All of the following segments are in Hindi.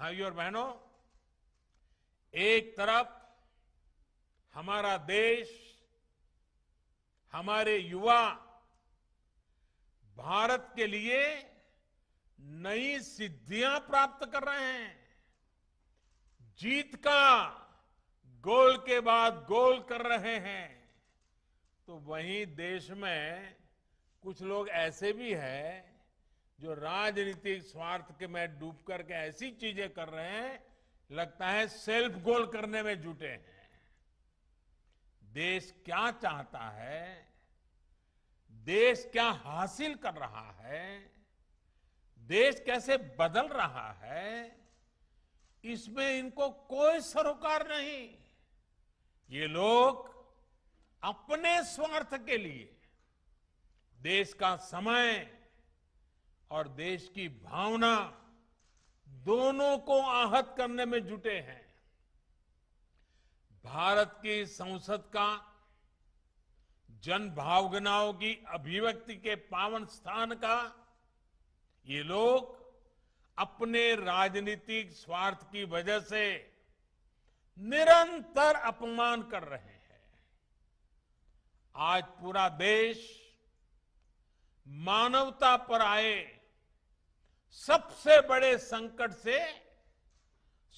भाइयों और बहनों एक तरफ हमारा देश हमारे युवा भारत के लिए नई सिद्धियां प्राप्त कर रहे हैं जीत का गोल के बाद गोल कर रहे हैं तो वहीं देश में कुछ लोग ऐसे भी हैं जो राजनीतिक स्वार्थ के में डूब करके ऐसी चीजें कर रहे हैं लगता है सेल्फ गोल करने में जुटे हैं देश क्या चाहता है देश क्या हासिल कर रहा है देश कैसे बदल रहा है इसमें इनको कोई सरोकार नहीं ये लोग अपने स्वार्थ के लिए देश का समय और देश की भावना दोनों को आहत करने में जुटे हैं भारत की संसद का जन भावनाओं की अभिव्यक्ति के पावन स्थान का ये लोग अपने राजनीतिक स्वार्थ की वजह से निरंतर अपमान कर रहे हैं आज पूरा देश मानवता पर आए सबसे बड़े संकट से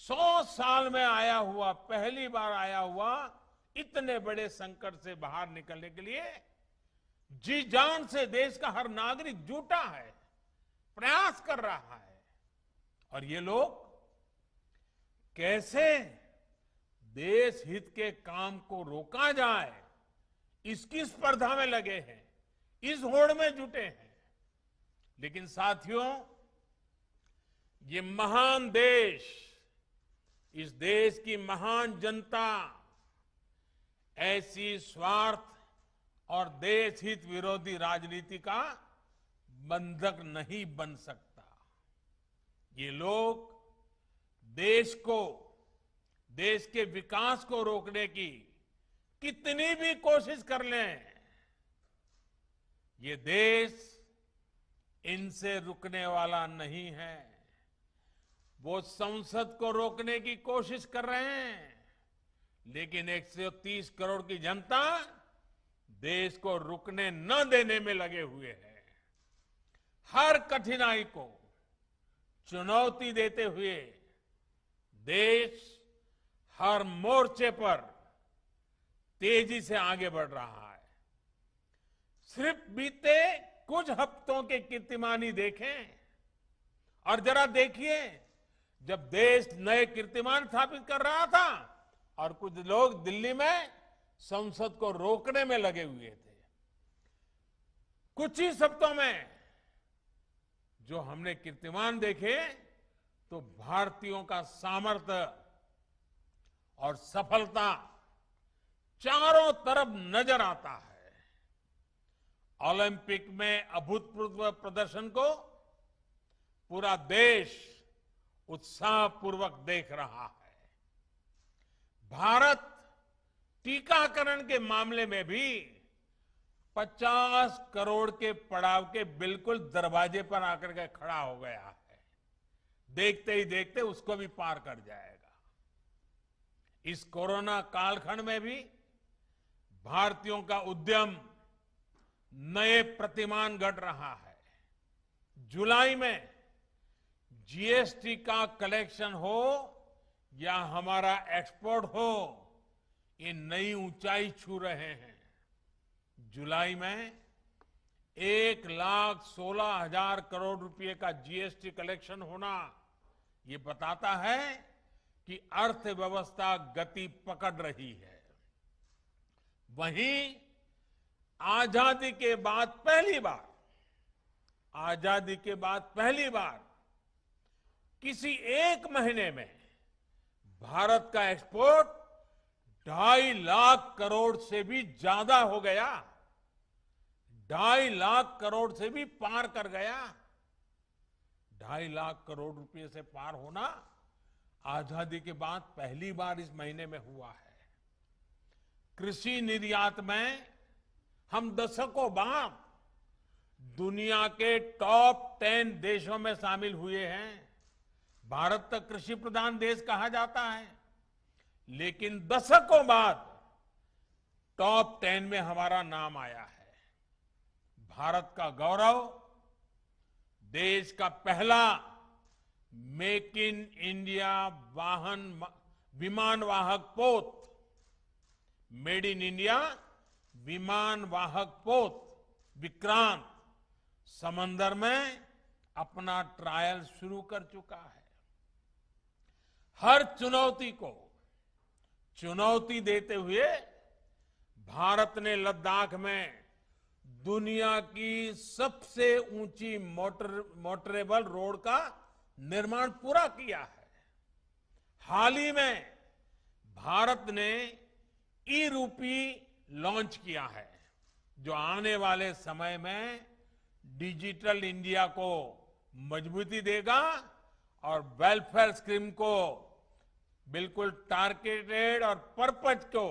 सौ साल में आया हुआ पहली बार आया हुआ इतने बड़े संकट से बाहर निकलने के लिए जी जान से देश का हर नागरिक जुटा है प्रयास कर रहा है और ये लोग कैसे देश हित के काम को रोका जाए इसकी स्पर्धा में लगे हैं इस होड़ में जुटे हैं लेकिन साथियों ये महान देश इस देश की महान जनता ऐसी स्वार्थ और देश हित विरोधी राजनीति का बंधक नहीं बन सकता ये लोग देश को देश के विकास को रोकने की कितनी भी कोशिश कर लें ये देश इनसे रुकने वाला नहीं है वो संसद को रोकने की कोशिश कर रहे हैं लेकिन 130 करोड़ की जनता देश को रुकने न देने में लगे हुए हैं हर कठिनाई को चुनौती देते हुए देश हर मोर्चे पर तेजी से आगे बढ़ रहा है सिर्फ बीते कुछ हफ्तों के कीर्तिमानी देखें और जरा देखिए जब देश नए कीर्तिमान स्थापित कर रहा था और कुछ लोग दिल्ली में संसद को रोकने में लगे हुए थे कुछ ही शब्दों में जो हमने कीर्तिमान देखे तो भारतीयों का सामर्थ्य और सफलता चारों तरफ नजर आता है ओलंपिक में अभूतपूर्व प्रदर्शन को पूरा देश उत्साहपूर्वक देख रहा है भारत टीकाकरण के मामले में भी 50 करोड़ के पड़ाव के बिल्कुल दरवाजे पर आकर के खड़ा हो गया है देखते ही देखते उसको भी पार कर जाएगा इस कोरोना कालखंड में भी भारतीयों का उद्यम नए प्रतिमान घट रहा है जुलाई में जीएसटी का कलेक्शन हो या हमारा एक्सपोर्ट हो ये नई ऊंचाई छू रहे हैं जुलाई में एक लाख सोलह हजार करोड़ रुपए का जीएसटी कलेक्शन होना ये बताता है कि अर्थव्यवस्था गति पकड़ रही है वहीं आजादी के बाद पहली बार आजादी के बाद पहली बार किसी एक महीने में भारत का एक्सपोर्ट ढाई लाख करोड़ से भी ज्यादा हो गया ढाई लाख करोड़ से भी पार कर गया ढाई लाख करोड़ रुपए से पार होना आजादी के बाद पहली बार इस महीने में हुआ है कृषि निर्यात में हम दशकों बाद दुनिया के टॉप टेन देशों में शामिल हुए हैं भारत तक कृषि प्रधान देश कहा जाता है लेकिन दशकों बाद टॉप टेन में हमारा नाम आया है भारत का गौरव देश का पहला मेक इन इंडिया वाहन विमान वाहक पोत मेड इन इंडिया विमान वाहक पोत विक्रांत समंदर में अपना ट्रायल शुरू कर चुका है हर चुनौती को चुनौती देते हुए भारत ने लद्दाख में दुनिया की सबसे ऊंची मोटर मोटरेबल रोड का निर्माण पूरा किया है हाल ही में भारत ने ई रूपी लॉन्च किया है जो आने वाले समय में डिजिटल इंडिया को मजबूती देगा और वेलफेयर स्कीम को बिल्कुल टारगेटेड और पर्पज को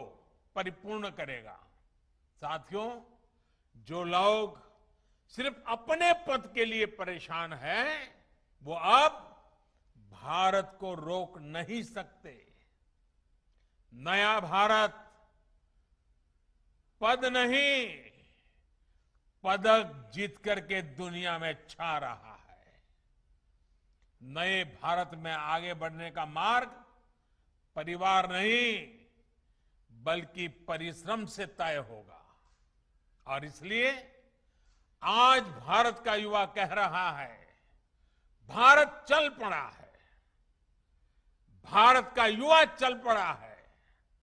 परिपूर्ण करेगा साथियों जो लोग सिर्फ अपने पद के लिए परेशान हैं वो अब भारत को रोक नहीं सकते नया भारत पद नहीं पदक जीत करके दुनिया में छा रहा है नए भारत में आगे बढ़ने का मार्ग परिवार नहीं बल्कि परिश्रम से तय होगा और इसलिए आज भारत का युवा कह रहा है भारत चल पड़ा है भारत का युवा चल पड़ा है